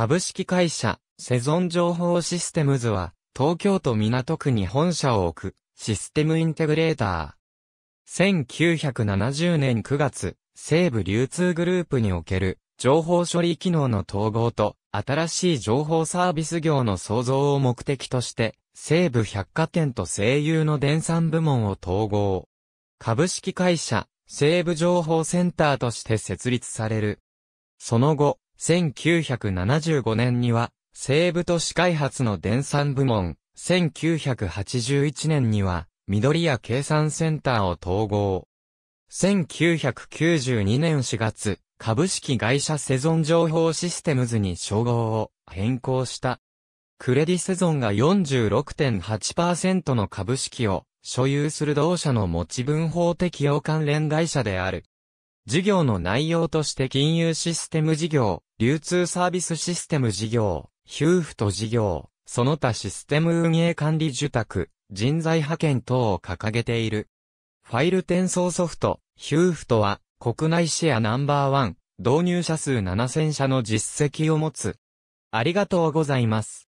株式会社、セゾン情報システムズは、東京都港区に本社を置く、システムインテグレーター。1970年9月、西部流通グループにおける、情報処理機能の統合と、新しい情報サービス業の創造を目的として、西部百貨店と西友の電産部門を統合。株式会社、西部情報センターとして設立される。その後、1975年には、西部都市開発の電産部門、1981年には、緑屋計算センターを統合。1992年4月、株式会社セゾン情報システムズに称号を変更した。クレディセゾンが46.8%の株式を所有する同社の持ち分法適用関連会社である。事業の内容として金融システム事業、流通サービスシステム事業、ヒューフト事業、その他システム運営管理受託、人材派遣等を掲げている。ファイル転送ソフト、ヒューフトは国内シェアナンバーワン、導入者数7000社の実績を持つ。ありがとうございます。